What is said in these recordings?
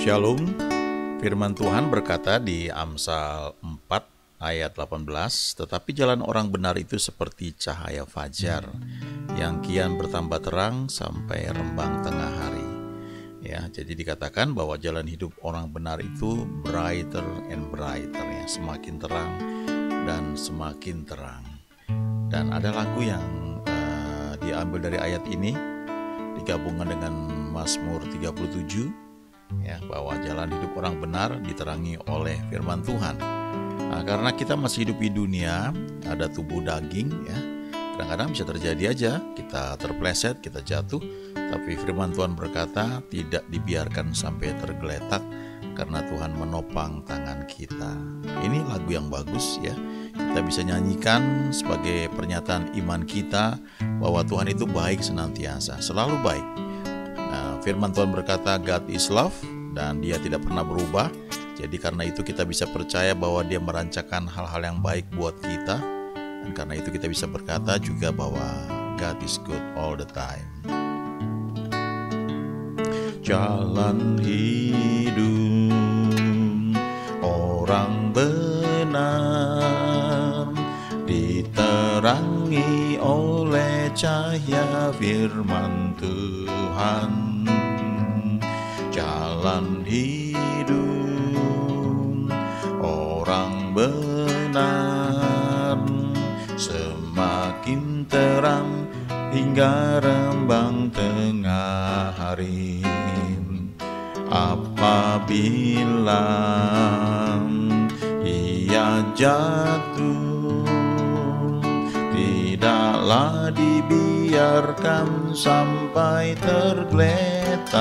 Shalom Firman Tuhan berkata di Amsal 4 ayat 18 Tetapi jalan orang benar itu seperti cahaya fajar Yang kian bertambah terang sampai rembang tengah hari Ya, jadi dikatakan bahwa jalan hidup orang benar itu brighter and brighter ya, semakin terang dan semakin terang. Dan ada lagu yang uh, diambil dari ayat ini digabungkan dengan Mazmur 37 ya bahwa jalan hidup orang benar diterangi oleh firman Tuhan. Nah, karena kita masih hidup di dunia, ada tubuh daging ya. Kadang-kadang bisa terjadi aja kita terpleset, kita jatuh, tapi firman Tuhan berkata tidak dibiarkan sampai tergeletak karena Tuhan menopang tangan kita. Ini lagu yang bagus ya. Kita bisa nyanyikan sebagai pernyataan iman kita bahwa Tuhan itu baik senantiasa, selalu baik Firman Tuhan berkata God is love dan dia tidak pernah berubah. Jadi karena itu kita bisa percaya bahwa dia merancangkan hal-hal yang baik buat kita. Dan karena itu kita bisa berkata juga bahwa God is good all the time. Jalan hidup orang benar diterangi oleh cahaya firman Tuhan jalan hidup orang benar semakin terang hingga rembang tengah hari apabila ia jatuh telah dibiarkan sampai tergeletak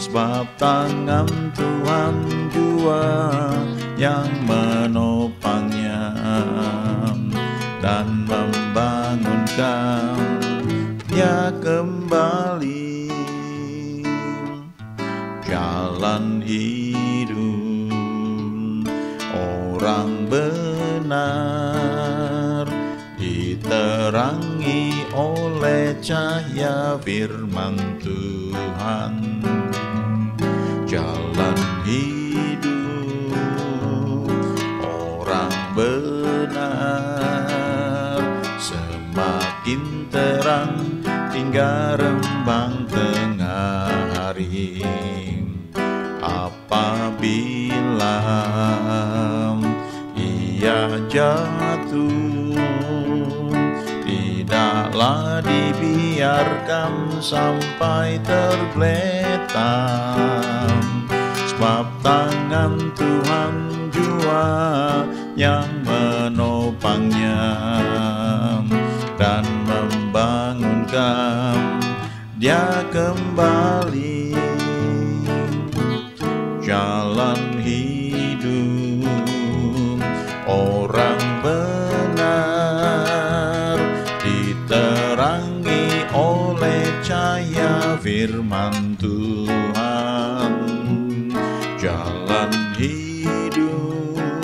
Sebab tangan Tuhan jua yang menopangnya Dan membangunkannya kembali Jalan hidup orang benar diterangi oleh cahaya firman Tuhan jalan hidup orang benar semakin terang hingga rembang tengah hari apabila ia jatuh telah dibiarkan sampai terbeletam Sebab tangan Tuhan jua yang menopangnya Dan membangunkan dia kembali Jalan firman Tuhan jalan hidup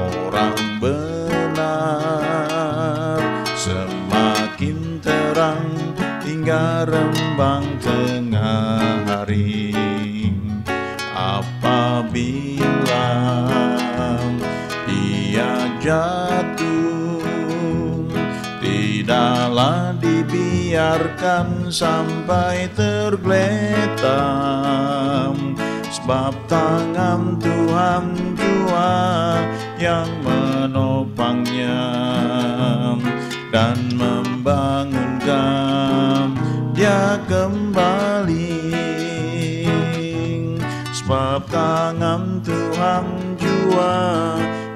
orang benar semakin terang hingga rembang tengah hari apabila ia jatuh tidaklah biarkan sampai tergeletak Sebab tangan Tuhan jua yang menopangnya Dan membangunkan dia kembali Sebab tangan Tuhan jua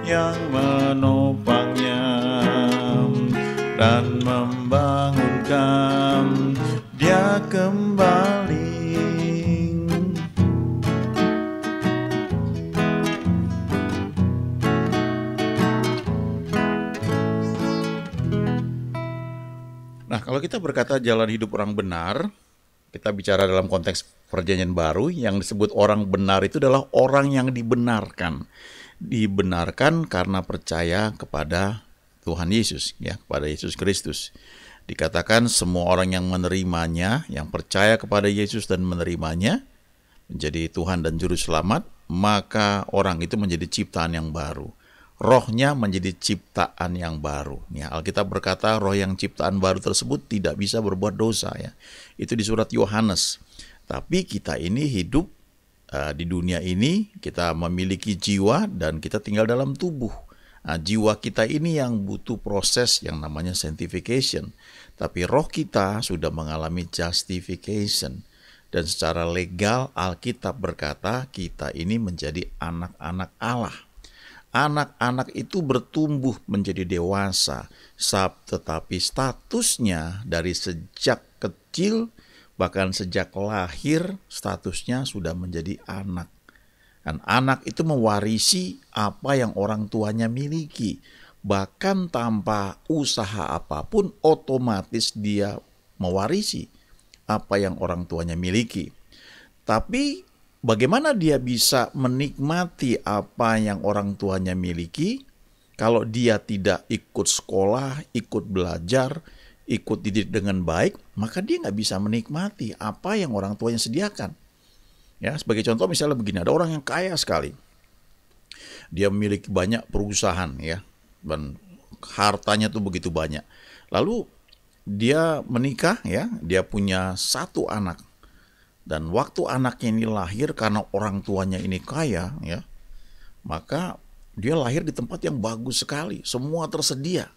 yang menopangnya dan membangun dia kembali Nah, kalau kita berkata jalan hidup orang benar, kita bicara dalam konteks perjanjian baru yang disebut orang benar itu adalah orang yang dibenarkan. Dibenarkan karena percaya kepada Tuhan Yesus ya, kepada Yesus Kristus. Dikatakan semua orang yang menerimanya, yang percaya kepada Yesus dan menerimanya, menjadi Tuhan dan Juru Selamat, maka orang itu menjadi ciptaan yang baru. Rohnya menjadi ciptaan yang baru. Ya, Alkitab berkata roh yang ciptaan baru tersebut tidak bisa berbuat dosa. Ya. Itu di surat Yohanes. Tapi kita ini hidup uh, di dunia ini, kita memiliki jiwa dan kita tinggal dalam tubuh. Nah, jiwa kita ini yang butuh proses yang namanya sanctification. Tapi roh kita sudah mengalami justification. Dan secara legal Alkitab berkata kita ini menjadi anak-anak Allah. Anak-anak itu bertumbuh menjadi dewasa, sab tetapi statusnya dari sejak kecil bahkan sejak lahir statusnya sudah menjadi anak. Dan anak itu mewarisi apa yang orang tuanya miliki bahkan tanpa usaha apapun otomatis dia mewarisi apa yang orang tuanya miliki. Tapi bagaimana dia bisa menikmati apa yang orang tuanya miliki kalau dia tidak ikut sekolah, ikut belajar, ikut didik dengan baik, maka dia nggak bisa menikmati apa yang orang tuanya sediakan. Ya, sebagai contoh misalnya begini, ada orang yang kaya sekali. Dia memiliki banyak perusahaan ya, dan hartanya tuh begitu banyak. Lalu dia menikah ya, dia punya satu anak. Dan waktu anaknya ini lahir karena orang tuanya ini kaya ya, maka dia lahir di tempat yang bagus sekali, semua tersedia.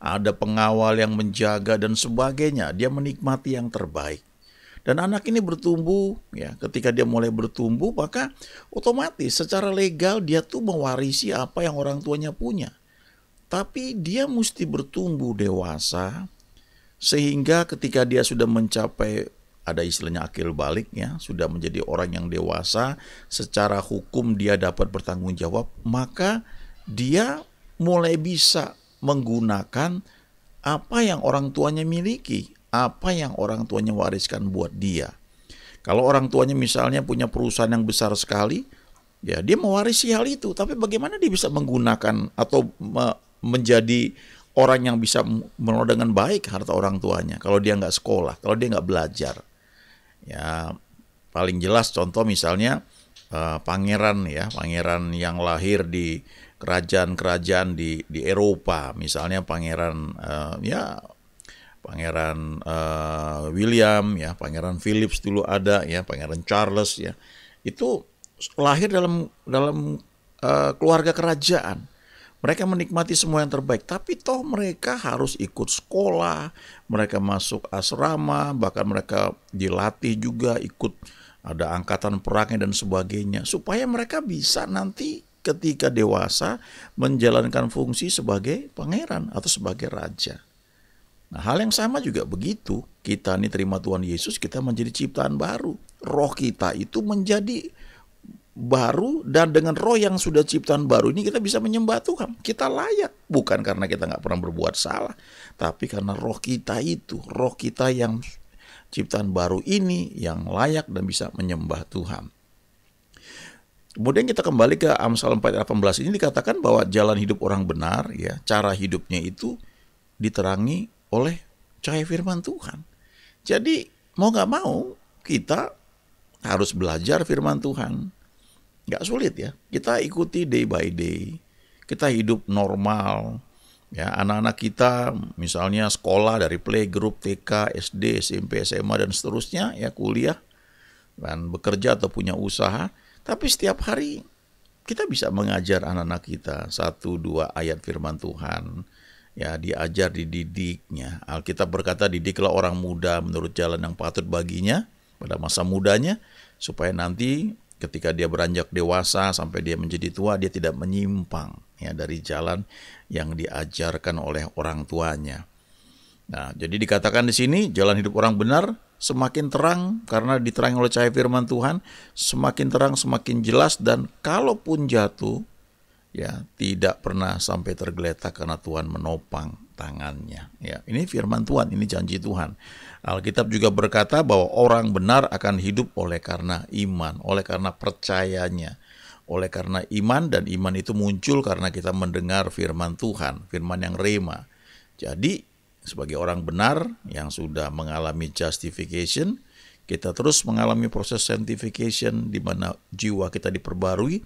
Ada pengawal yang menjaga dan sebagainya, dia menikmati yang terbaik. Dan anak ini bertumbuh ya, ketika dia mulai bertumbuh maka otomatis secara legal dia tuh mewarisi apa yang orang tuanya punya. Tapi dia mesti bertumbuh dewasa sehingga ketika dia sudah mencapai ada istilahnya akil balik ya, sudah menjadi orang yang dewasa, secara hukum dia dapat bertanggung jawab, maka dia mulai bisa menggunakan apa yang orang tuanya miliki, apa yang orang tuanya wariskan buat dia. Kalau orang tuanya misalnya punya perusahaan yang besar sekali, ya dia mewarisi hal itu, tapi bagaimana dia bisa menggunakan atau menjadi orang yang bisa mengelola dengan baik harta orang tuanya kalau dia nggak sekolah, kalau dia nggak belajar. Ya paling jelas contoh misalnya uh, pangeran ya, pangeran yang lahir di kerajaan-kerajaan di di Eropa, misalnya pangeran uh, ya pangeran uh, William ya, pangeran Philips dulu ada ya, pangeran Charles ya. Itu lahir dalam dalam uh, keluarga kerajaan. Mereka menikmati semua yang terbaik, tapi toh mereka harus ikut sekolah, mereka masuk asrama, bahkan mereka dilatih juga ikut ada angkatan perangnya dan sebagainya supaya mereka bisa nanti ketika dewasa menjalankan fungsi sebagai pangeran atau sebagai raja. Nah, hal yang sama juga begitu. Kita ini terima Tuhan Yesus, kita menjadi ciptaan baru. Roh kita itu menjadi baru dan dengan roh yang sudah ciptaan baru ini kita bisa menyembah Tuhan. Kita layak. Bukan karena kita nggak pernah berbuat salah. Tapi karena roh kita itu. Roh kita yang ciptaan baru ini yang layak dan bisa menyembah Tuhan. Kemudian kita kembali ke Amsal 4:18 ini dikatakan bahwa jalan hidup orang benar ya, cara hidupnya itu diterangi oleh cahaya firman Tuhan. Jadi mau nggak mau kita harus belajar firman Tuhan nggak sulit ya. Kita ikuti day by day. Kita hidup normal. Ya, anak-anak kita misalnya sekolah dari playgroup, TK, SD, SMP, SMA dan seterusnya ya kuliah dan bekerja atau punya usaha, tapi setiap hari kita bisa mengajar anak-anak kita satu dua ayat firman Tuhan ya diajar dididiknya Alkitab berkata didiklah orang muda menurut jalan yang patut baginya pada masa mudanya supaya nanti ketika dia beranjak dewasa sampai dia menjadi tua dia tidak menyimpang ya dari jalan yang diajarkan oleh orang tuanya. Nah, jadi dikatakan di sini jalan hidup orang benar semakin terang karena diterangi oleh cahaya firman Tuhan, semakin terang semakin jelas dan kalaupun jatuh ya tidak pernah sampai tergeletak karena Tuhan menopang tangannya. Ya, ini firman Tuhan, ini janji Tuhan. Alkitab juga berkata bahwa orang benar akan hidup oleh karena iman, oleh karena percayanya. Oleh karena iman dan iman itu muncul karena kita mendengar firman Tuhan, firman yang rema. Jadi sebagai orang benar yang sudah mengalami justification, kita terus mengalami proses sanctification di mana jiwa kita diperbarui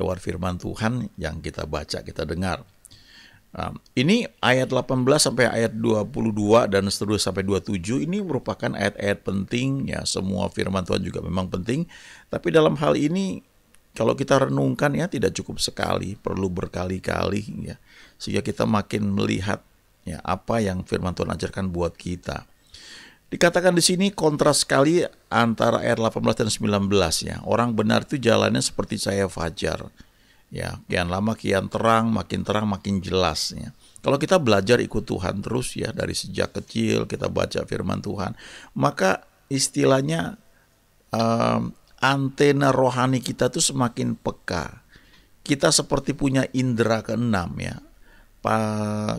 lewat firman Tuhan yang kita baca, kita dengar. Nah, ini ayat 18 sampai ayat 22 dan seterusnya sampai 27 ini merupakan ayat-ayat penting ya semua firman Tuhan juga memang penting tapi dalam hal ini kalau kita renungkan ya tidak cukup sekali perlu berkali-kali ya sehingga kita makin melihat ya apa yang firman Tuhan ajarkan buat kita. Dikatakan di sini kontras sekali antara ayat 18 dan 19 ya. Orang benar itu jalannya seperti saya fajar Ya, kian lama kian terang, makin terang makin jelas ya. Kalau kita belajar ikut Tuhan terus ya dari sejak kecil kita baca firman Tuhan, maka istilahnya um, antena rohani kita tuh semakin peka. Kita seperti punya indera keenam ya. Pa,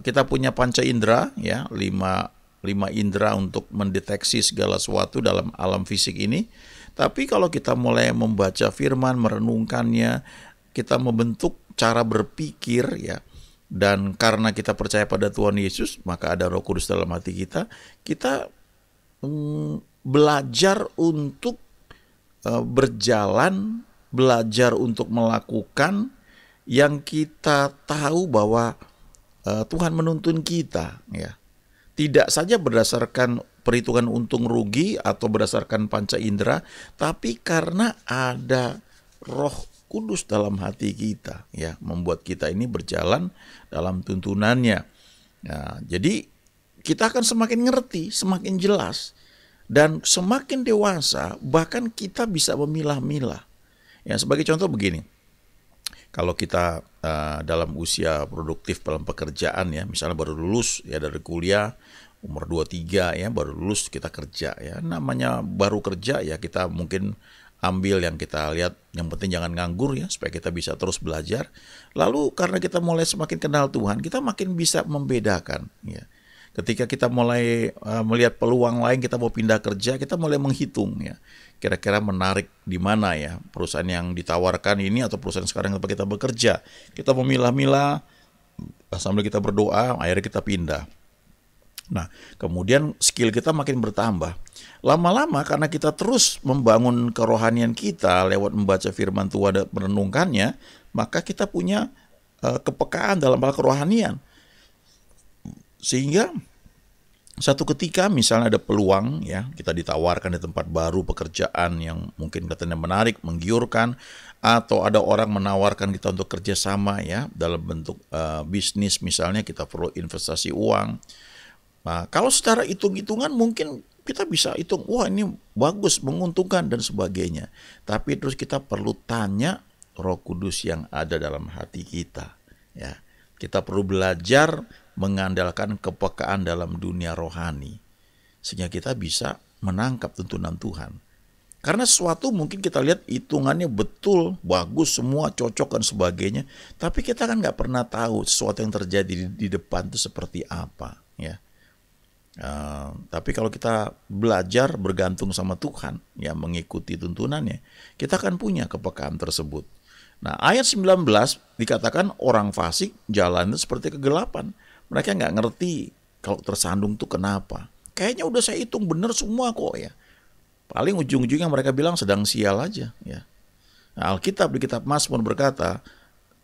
kita punya panca indera ya, lima lima indera untuk mendeteksi segala sesuatu dalam alam fisik ini. Tapi kalau kita mulai membaca firman, merenungkannya, kita membentuk cara berpikir ya dan karena kita percaya pada Tuhan Yesus maka ada Roh Kudus dalam hati kita kita mm, belajar untuk uh, berjalan belajar untuk melakukan yang kita tahu bahwa uh, Tuhan menuntun kita ya tidak saja berdasarkan perhitungan untung rugi atau berdasarkan panca indera tapi karena ada roh Kudus dalam hati kita, ya, membuat kita ini berjalan dalam tuntunannya. Nah, jadi kita akan semakin ngerti, semakin jelas, dan semakin dewasa, bahkan kita bisa memilah-milah. Ya, sebagai contoh begini, kalau kita uh, dalam usia produktif dalam pekerjaan ya, misalnya baru lulus ya dari kuliah, umur 23 ya baru lulus kita kerja ya. Namanya baru kerja ya kita mungkin ambil yang kita lihat yang penting jangan nganggur ya supaya kita bisa terus belajar lalu karena kita mulai semakin kenal Tuhan kita makin bisa membedakan ya ketika kita mulai uh, melihat peluang lain kita mau pindah kerja kita mulai menghitung ya kira-kira menarik di mana ya perusahaan yang ditawarkan ini atau perusahaan sekarang tempat kita bekerja kita memilah-milah sambil kita berdoa akhirnya kita pindah Nah, kemudian skill kita makin bertambah. Lama-lama karena kita terus membangun kerohanian kita lewat membaca firman Tuhan dan merenungkannya, maka kita punya uh, kepekaan dalam hal kerohanian. Sehingga satu ketika misalnya ada peluang ya, kita ditawarkan di tempat baru pekerjaan yang mungkin katanya menarik, menggiurkan atau ada orang menawarkan kita untuk kerjasama ya dalam bentuk uh, bisnis misalnya kita perlu investasi uang Nah, kalau secara hitung-hitungan mungkin kita bisa hitung, wah ini bagus, menguntungkan dan sebagainya. Tapi terus kita perlu tanya Roh Kudus yang ada dalam hati kita, ya. Kita perlu belajar mengandalkan kepekaan dalam dunia rohani sehingga kita bisa menangkap tuntunan Tuhan. Karena sesuatu mungkin kita lihat hitungannya betul, bagus, semua cocok dan sebagainya. Tapi kita kan nggak pernah tahu sesuatu yang terjadi di, depan itu seperti apa. ya Ehm, tapi kalau kita belajar bergantung sama Tuhan, ya mengikuti tuntunannya, kita akan punya kepekaan tersebut. Nah ayat 19 dikatakan orang fasik jalannya seperti kegelapan. Mereka nggak ngerti kalau tersandung tuh kenapa. Kayaknya udah saya hitung bener semua kok ya. Paling ujung-ujungnya mereka bilang sedang sial aja ya. Nah, Alkitab di kitab Mazmur berkata,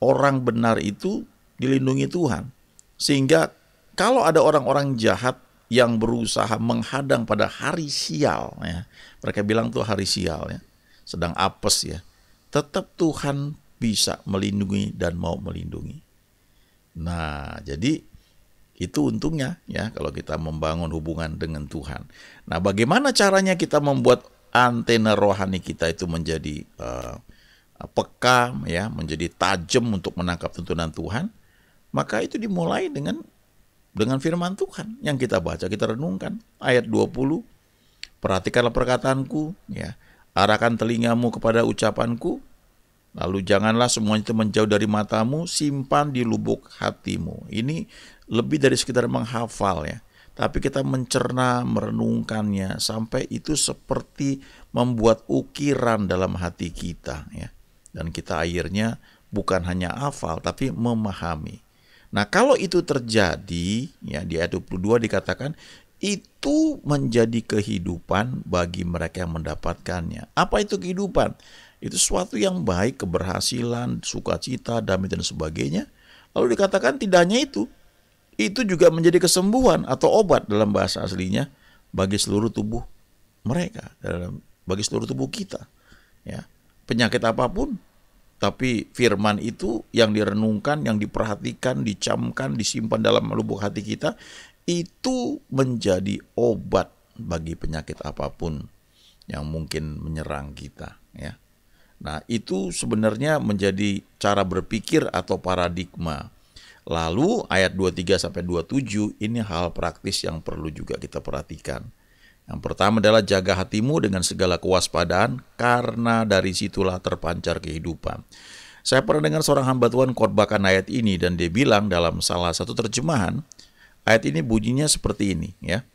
orang benar itu dilindungi Tuhan. Sehingga kalau ada orang-orang jahat yang berusaha menghadang pada hari sial ya. Mereka bilang tuh hari sial ya. Sedang apes ya. Tetap Tuhan bisa melindungi dan mau melindungi. Nah, jadi itu untungnya ya kalau kita membangun hubungan dengan Tuhan. Nah, bagaimana caranya kita membuat antena rohani kita itu menjadi uh, peka ya, menjadi tajam untuk menangkap tuntunan Tuhan? Maka itu dimulai dengan dengan firman Tuhan yang kita baca, kita renungkan. Ayat 20, perhatikanlah perkataanku, ya. Arahkan telingamu kepada ucapanku, lalu janganlah semuanya itu menjauh dari matamu, simpan di lubuk hatimu. Ini lebih dari sekedar menghafal ya. Tapi kita mencerna, merenungkannya sampai itu seperti membuat ukiran dalam hati kita ya. Dan kita akhirnya bukan hanya hafal tapi memahami. Nah, kalau itu terjadi, ya di ayat 22 dikatakan itu menjadi kehidupan bagi mereka yang mendapatkannya. Apa itu kehidupan? Itu sesuatu yang baik, keberhasilan, sukacita, damai dan sebagainya. Lalu dikatakan tidak hanya itu, itu juga menjadi kesembuhan atau obat dalam bahasa aslinya bagi seluruh tubuh mereka, dalam bagi seluruh tubuh kita. Ya, penyakit apapun tapi firman itu yang direnungkan, yang diperhatikan, dicamkan, disimpan dalam lubuk hati kita, itu menjadi obat bagi penyakit apapun yang mungkin menyerang kita. Ya. Nah itu sebenarnya menjadi cara berpikir atau paradigma. Lalu ayat 23 sampai 27 ini hal praktis yang perlu juga kita perhatikan. Yang pertama adalah jaga hatimu dengan segala kewaspadaan karena dari situlah terpancar kehidupan. Saya pernah dengar seorang hamba Tuhan korbakan ayat ini dan dia bilang dalam salah satu terjemahan, ayat ini bunyinya seperti ini ya.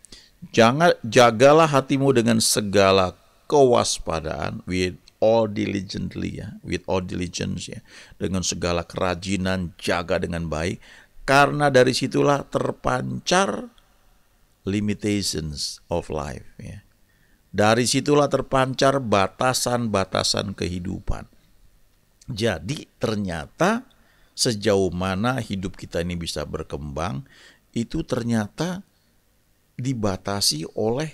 Jangan jagalah hatimu dengan segala kewaspadaan with all diligently ya, with all diligence ya. Dengan segala kerajinan jaga dengan baik karena dari situlah terpancar limitations of life. Ya. Dari situlah terpancar batasan-batasan kehidupan. Jadi ternyata sejauh mana hidup kita ini bisa berkembang itu ternyata dibatasi oleh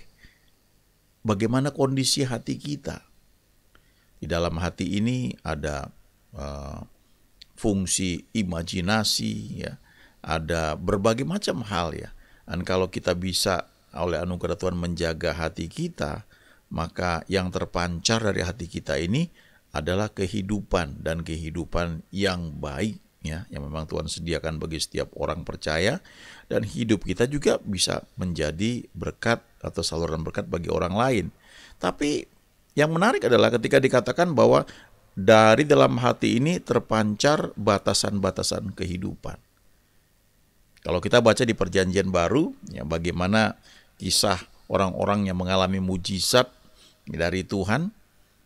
bagaimana kondisi hati kita. Di dalam hati ini ada uh, fungsi imajinasi ya, ada berbagai macam hal ya dan kalau kita bisa oleh anugerah Tuhan menjaga hati kita, maka yang terpancar dari hati kita ini adalah kehidupan dan kehidupan yang baik ya yang memang Tuhan sediakan bagi setiap orang percaya dan hidup kita juga bisa menjadi berkat atau saluran berkat bagi orang lain. Tapi yang menarik adalah ketika dikatakan bahwa dari dalam hati ini terpancar batasan-batasan kehidupan. Kalau kita baca di Perjanjian Baru, ya bagaimana kisah orang-orang yang mengalami mujizat dari Tuhan,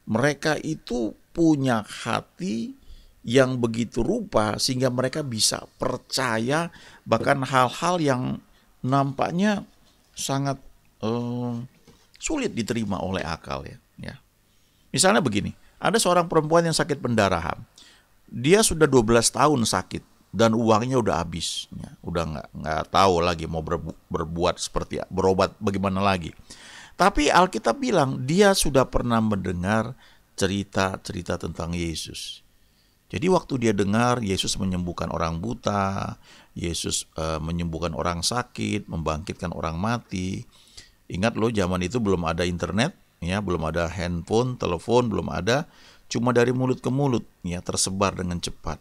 mereka itu punya hati yang begitu rupa sehingga mereka bisa percaya bahkan hal-hal yang nampaknya sangat eh, sulit diterima oleh akal ya. ya. Misalnya begini, ada seorang perempuan yang sakit pendarahan. Dia sudah 12 tahun sakit dan uangnya udah habis, ya, udah nggak nggak tahu lagi mau berbu berbuat seperti berobat bagaimana lagi. Tapi Alkitab bilang dia sudah pernah mendengar cerita-cerita tentang Yesus. Jadi waktu dia dengar Yesus menyembuhkan orang buta, Yesus e, menyembuhkan orang sakit, membangkitkan orang mati. Ingat loh zaman itu belum ada internet, ya belum ada handphone, telepon, belum ada, cuma dari mulut ke mulut ya tersebar dengan cepat.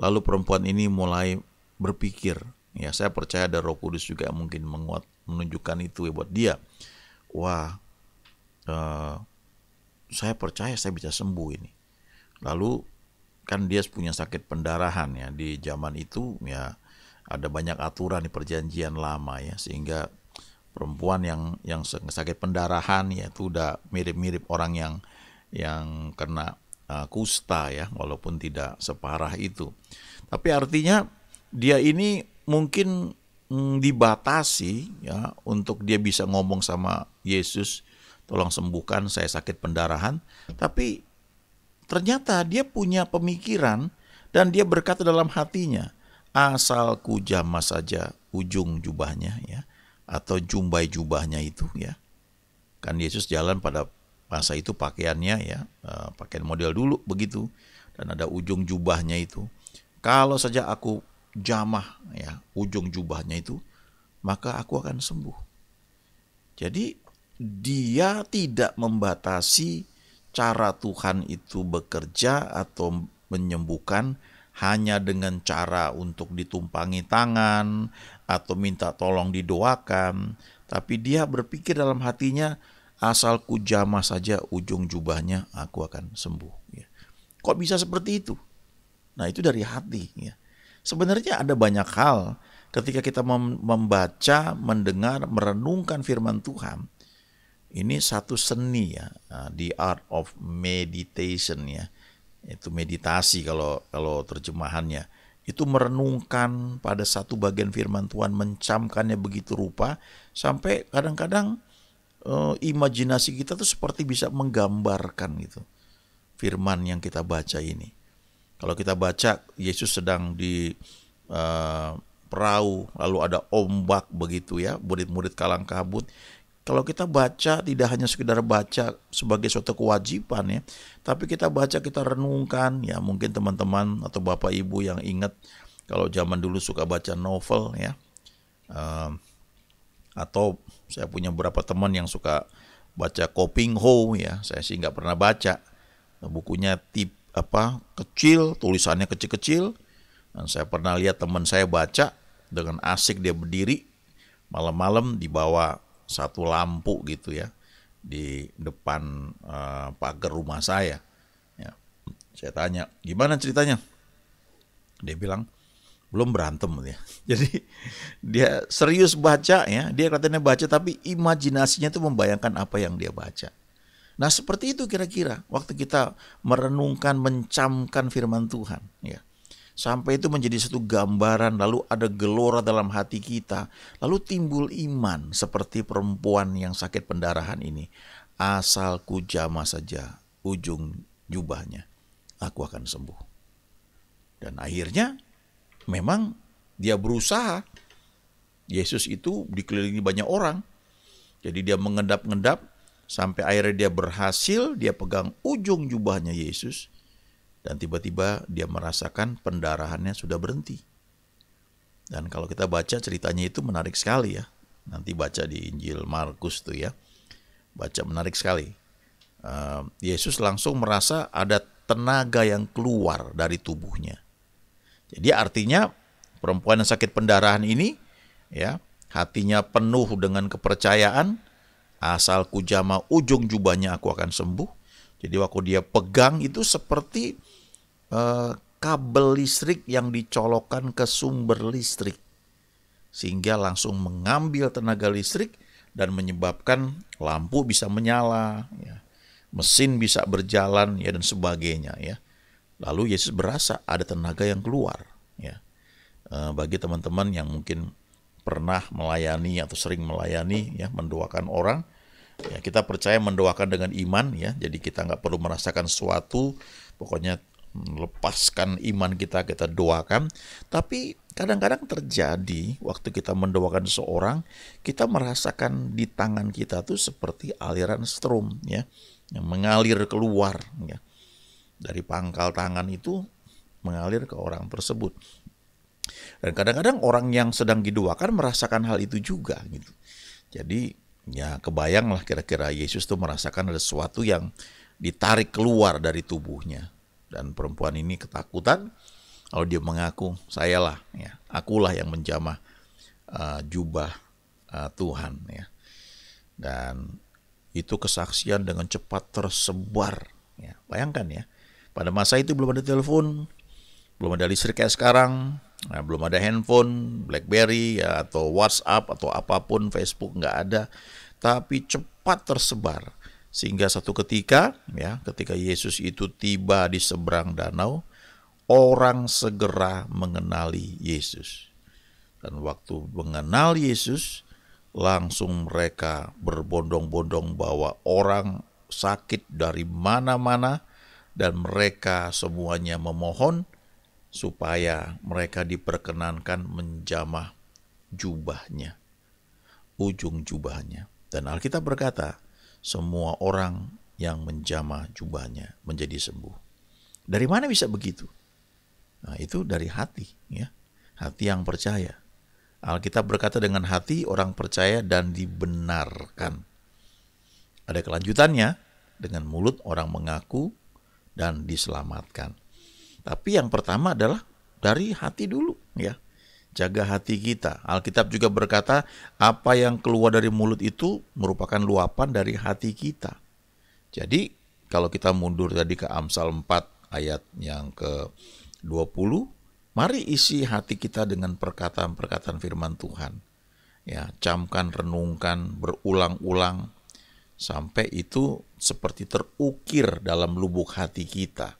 Lalu perempuan ini mulai berpikir, ya saya percaya ada Roh Kudus juga mungkin menguat menunjukkan itu ya buat dia. Wah, uh, saya percaya saya bisa sembuh ini. Lalu kan dia punya sakit pendarahan ya di zaman itu ya ada banyak aturan di perjanjian lama ya sehingga perempuan yang yang sakit pendarahan ya itu udah mirip-mirip orang yang yang kena uh, kusta ya, walaupun tidak separah itu. Tapi artinya dia ini mungkin mm, dibatasi ya untuk dia bisa ngomong sama Yesus, tolong sembuhkan saya sakit pendarahan, tapi ternyata dia punya pemikiran dan dia berkata dalam hatinya, asal ku jamah saja ujung jubahnya ya atau jumbai jubahnya itu ya. Kan Yesus jalan pada masa itu pakaiannya ya eh, pakaian model dulu begitu dan ada ujung jubahnya itu kalau saja aku jamah ya ujung jubahnya itu maka aku akan sembuh jadi dia tidak membatasi cara Tuhan itu bekerja atau menyembuhkan hanya dengan cara untuk ditumpangi tangan atau minta tolong didoakan tapi dia berpikir dalam hatinya asal ku jamah saja ujung jubahnya aku akan sembuh ya. kok bisa seperti itu nah itu dari hati ya sebenarnya ada banyak hal ketika kita membaca mendengar merenungkan firman Tuhan ini satu seni ya eh, the art of meditation ya itu meditasi kalau kalau terjemahannya itu merenungkan pada satu bagian firman Tuhan mencamkannya begitu rupa sampai kadang-kadang uh, imajinasi kita tuh seperti bisa menggambarkan gitu firman yang kita baca ini. Kalau kita baca Yesus sedang di uh, perahu lalu ada ombak begitu ya, murid-murid kalang kabut. Kalau kita baca tidak hanya sekedar baca sebagai suatu kewajiban ya, tapi kita baca kita renungkan ya mungkin teman-teman atau bapak ibu yang ingat kalau zaman dulu suka baca novel ya uh, atau saya punya beberapa teman yang suka baca Coping Ho ya. Saya sih nggak pernah baca. Bukunya tip apa kecil, tulisannya kecil-kecil. Dan saya pernah lihat teman saya baca dengan asik dia berdiri malam-malam di bawah satu lampu gitu ya di depan uh, pagar rumah saya. Ya. Saya tanya, gimana ceritanya? Dia bilang, belum berantem ya. Jadi dia serius baca ya, dia katanya baca tapi imajinasinya itu membayangkan apa yang dia baca. Nah, seperti itu kira-kira waktu kita merenungkan mencamkan firman Tuhan ya. Sampai itu menjadi satu gambaran lalu ada gelora dalam hati kita, lalu timbul iman seperti perempuan yang sakit pendarahan ini. Asal ku jama saja ujung jubahnya, aku akan sembuh. Dan akhirnya memang dia berusaha. Yesus itu dikelilingi banyak orang. Jadi dia mengendap-endap sampai akhirnya dia berhasil, dia pegang ujung jubahnya Yesus. Dan tiba-tiba dia merasakan pendarahannya sudah berhenti. Dan kalau kita baca ceritanya itu menarik sekali ya. Nanti baca di Injil Markus tuh ya. Baca menarik sekali. Eh, Yesus langsung merasa ada tenaga yang keluar dari tubuhnya. Jadi artinya perempuan yang sakit pendarahan ini ya hatinya penuh dengan kepercayaan asal jama ujung jubahnya aku akan sembuh. Jadi waktu dia pegang itu seperti eh, kabel listrik yang dicolokkan ke sumber listrik sehingga langsung mengambil tenaga listrik dan menyebabkan lampu bisa menyala, ya. mesin bisa berjalan ya dan sebagainya ya. Lalu Yesus berasa ada tenaga yang keluar. Ya. Eh, bagi teman-teman yang mungkin pernah melayani atau sering melayani, ya, mendoakan orang, ya, kita percaya mendoakan dengan iman, ya. Jadi kita nggak perlu merasakan suatu, pokoknya lepaskan iman kita, kita doakan. Tapi kadang-kadang terjadi waktu kita mendoakan seorang, kita merasakan di tangan kita tuh seperti aliran strom ya, yang mengalir keluar ya dari pangkal tangan itu mengalir ke orang tersebut. Dan kadang-kadang orang yang sedang diduakan merasakan hal itu juga gitu. Jadi ya kebayanglah kira-kira Yesus tuh merasakan ada sesuatu yang ditarik keluar dari tubuhnya dan perempuan ini ketakutan kalau dia mengaku sayalah ya akulah yang menjamah uh, jubah uh, Tuhan ya dan itu kesaksian dengan cepat tersebar ya bayangkan ya pada masa itu belum ada telepon, belum ada listrik kayak sekarang, nah, belum ada handphone, BlackBerry ya, atau WhatsApp atau apapun, Facebook nggak ada, tapi cepat tersebar sehingga satu ketika ya ketika Yesus itu tiba di seberang danau orang segera mengenali Yesus dan waktu mengenal Yesus langsung mereka berbondong-bondong bawa orang sakit dari mana-mana dan mereka semuanya memohon supaya mereka diperkenankan menjamah jubahnya, ujung jubahnya. Dan Alkitab berkata, semua orang yang menjamah jubahnya menjadi sembuh. Dari mana bisa begitu? Nah, itu dari hati, ya. Hati yang percaya. Alkitab berkata dengan hati orang percaya dan dibenarkan. Ada kelanjutannya, dengan mulut orang mengaku dan diselamatkan. Tapi yang pertama adalah dari hati dulu ya. Jaga hati kita. Alkitab juga berkata, apa yang keluar dari mulut itu merupakan luapan dari hati kita. Jadi, kalau kita mundur tadi ke Amsal 4 ayat yang ke-20, mari isi hati kita dengan perkataan-perkataan firman Tuhan. Ya, camkan, renungkan, berulang-ulang sampai itu seperti terukir dalam lubuk hati kita.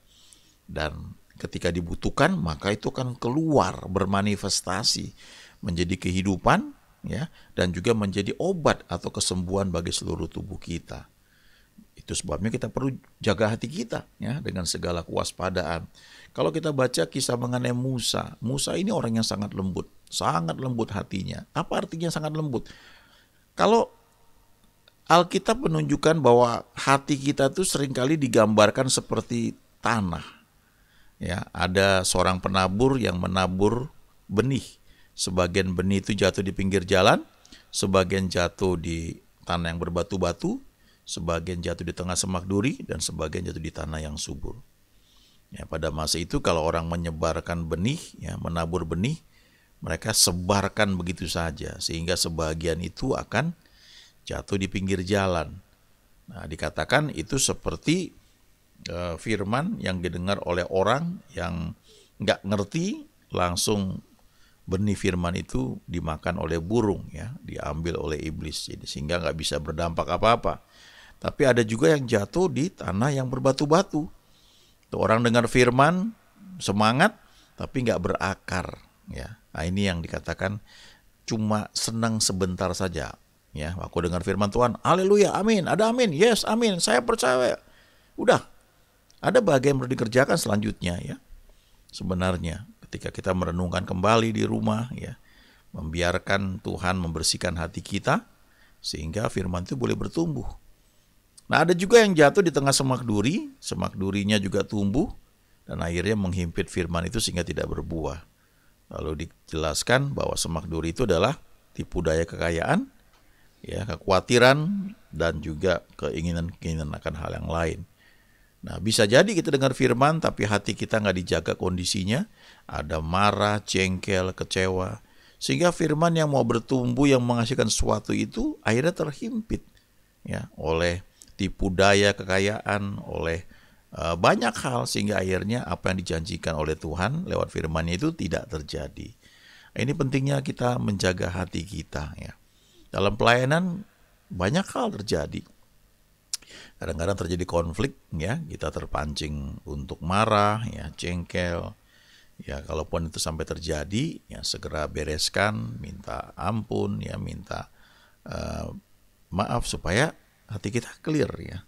Dan ketika dibutuhkan maka itu akan keluar bermanifestasi menjadi kehidupan ya dan juga menjadi obat atau kesembuhan bagi seluruh tubuh kita. Itu sebabnya kita perlu jaga hati kita ya dengan segala kewaspadaan. Kalau kita baca kisah mengenai Musa, Musa ini orang yang sangat lembut, sangat lembut hatinya. Apa artinya sangat lembut? Kalau Alkitab menunjukkan bahwa hati kita itu seringkali digambarkan seperti tanah. Ya, ada seorang penabur yang menabur benih. Sebagian benih itu jatuh di pinggir jalan, sebagian jatuh di tanah yang berbatu-batu, sebagian jatuh di tengah semak duri dan sebagian jatuh di tanah yang subur. Ya, pada masa itu kalau orang menyebarkan benih, ya, menabur benih, mereka sebarkan begitu saja sehingga sebagian itu akan jatuh di pinggir jalan. Nah, dikatakan itu seperti uh, firman yang didengar oleh orang yang nggak ngerti langsung benih firman itu dimakan oleh burung ya diambil oleh iblis jadi sehingga nggak bisa berdampak apa-apa tapi ada juga yang jatuh di tanah yang berbatu-batu itu orang dengar firman semangat tapi nggak berakar ya nah ini yang dikatakan cuma senang sebentar saja Ya, aku dengar firman Tuhan, haleluya, amin, ada amin, yes, amin, saya percaya. Udah, ada bagian yang perlu dikerjakan selanjutnya ya. Sebenarnya ketika kita merenungkan kembali di rumah ya, membiarkan Tuhan membersihkan hati kita sehingga firman itu boleh bertumbuh. Nah, ada juga yang jatuh di tengah semak duri, semak durinya juga tumbuh dan akhirnya menghimpit firman itu sehingga tidak berbuah. Lalu dijelaskan bahwa semak duri itu adalah tipu daya kekayaan ya kekhawatiran dan juga keinginan-keinginan akan hal yang lain. Nah, bisa jadi kita dengar firman tapi hati kita nggak dijaga kondisinya, ada marah, cengkel, kecewa. Sehingga firman yang mau bertumbuh yang menghasilkan sesuatu itu akhirnya terhimpit ya oleh tipu daya kekayaan, oleh e, banyak hal sehingga akhirnya apa yang dijanjikan oleh Tuhan lewat firman itu tidak terjadi. Ini pentingnya kita menjaga hati kita ya. Dalam pelayanan banyak hal terjadi. Kadang-kadang terjadi konflik ya, kita terpancing untuk marah ya, cengkel Ya, kalaupun itu sampai terjadi, ya segera bereskan, minta ampun ya, minta uh, maaf supaya hati kita clear ya.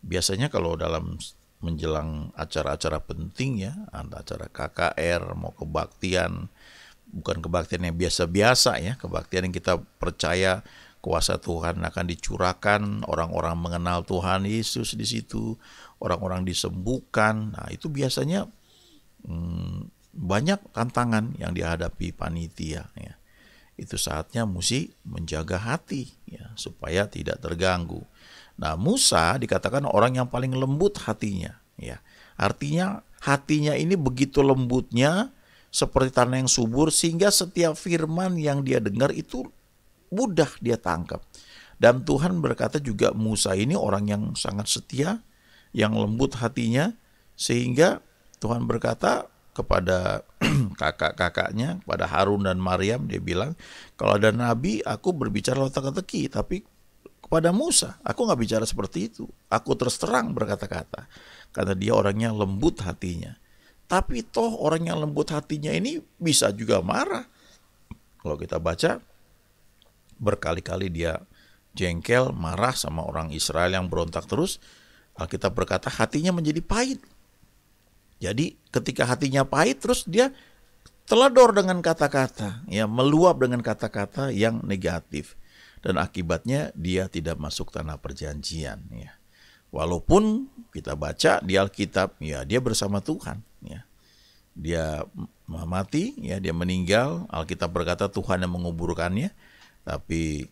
Biasanya kalau dalam menjelang acara-acara penting ya, acara KKR, mau kebaktian, bukan kebaktian yang biasa-biasa ya, kebaktian yang kita percaya kuasa Tuhan akan dicurahkan, orang-orang mengenal Tuhan Yesus di situ, orang-orang disembuhkan. Nah, itu biasanya hmm, banyak tantangan yang dihadapi panitia ya. Itu saatnya mesti menjaga hati ya, supaya tidak terganggu. Nah, Musa dikatakan orang yang paling lembut hatinya ya. Artinya hatinya ini begitu lembutnya seperti tanah yang subur sehingga setiap firman yang dia dengar itu mudah dia tangkap. Dan Tuhan berkata juga Musa ini orang yang sangat setia, yang lembut hatinya sehingga Tuhan berkata kepada kakak-kakaknya, kepada Harun dan Maryam dia bilang, kalau ada nabi aku berbicara lotak-teki, tapi kepada Musa aku nggak bicara seperti itu. Aku terus terang berkata-kata karena dia orangnya lembut hatinya. Tapi toh orang yang lembut hatinya ini bisa juga marah. Kalau kita baca berkali-kali dia jengkel, marah sama orang Israel yang berontak terus. Alkitab berkata hatinya menjadi pahit. Jadi ketika hatinya pahit terus dia teledor dengan kata-kata, ya meluap dengan kata-kata yang negatif dan akibatnya dia tidak masuk tanah perjanjian ya. Walaupun kita baca di Alkitab, ya dia bersama Tuhan ya. Dia mati, ya dia meninggal, Alkitab berkata Tuhan yang menguburkannya, tapi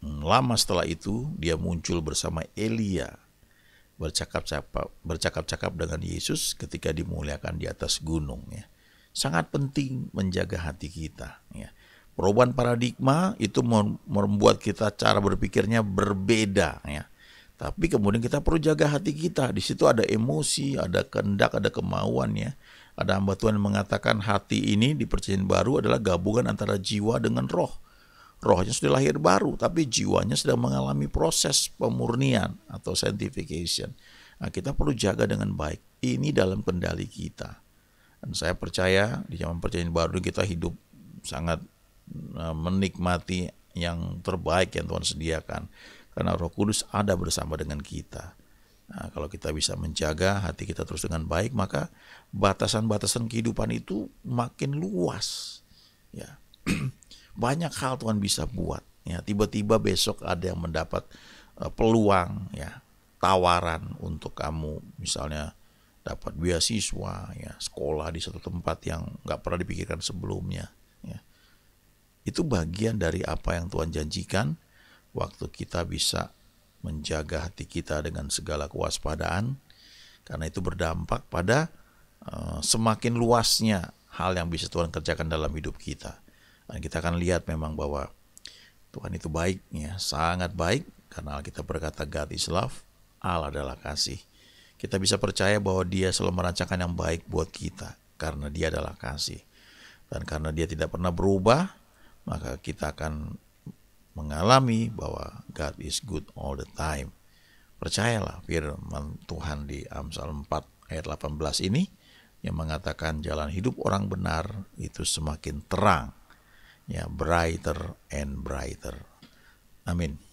mm, lama setelah itu dia muncul bersama Elia bercakap-cakap bercakap-cakap dengan Yesus ketika dimuliakan di atas gunung ya. Sangat penting menjaga hati kita ya. Perubahan paradigma itu membuat kita cara berpikirnya berbeda ya. Tapi kemudian kita perlu jaga hati kita. Di situ ada emosi, ada kendak ada kemauan ya. Ada hamba Tuhan yang mengatakan hati ini di perjanjian baru adalah gabungan antara jiwa dengan roh. Rohnya sudah lahir baru, tapi jiwanya sedang mengalami proses pemurnian atau sanctification. Nah, kita perlu jaga dengan baik. Ini dalam kendali kita. Dan saya percaya di zaman perjanjian baru kita hidup sangat eh, menikmati yang terbaik yang Tuhan sediakan karena Roh Kudus ada bersama dengan kita. Nah, kalau kita bisa menjaga hati kita terus dengan baik, maka batasan-batasan kehidupan itu makin luas. Ya. Banyak hal Tuhan bisa buat. Ya, tiba-tiba besok ada yang mendapat uh, peluang, ya, tawaran untuk kamu, misalnya dapat beasiswa, ya, sekolah di satu tempat yang nggak pernah dipikirkan sebelumnya. Ya. Itu bagian dari apa yang Tuhan janjikan waktu kita bisa menjaga hati kita dengan segala kewaspadaan karena itu berdampak pada uh, semakin luasnya hal yang bisa Tuhan kerjakan dalam hidup kita. Dan kita akan lihat memang bahwa Tuhan itu baik ya, sangat baik karena kita berkata God is love, Allah adalah kasih. Kita bisa percaya bahwa dia selalu merancangkan yang baik buat kita karena dia adalah kasih. Dan karena dia tidak pernah berubah, maka kita akan mengalami bahwa God is good all the time. Percayalah firman Tuhan di Amsal 4 ayat 18 ini yang mengatakan jalan hidup orang benar itu semakin terang ya brighter and brighter. Amin.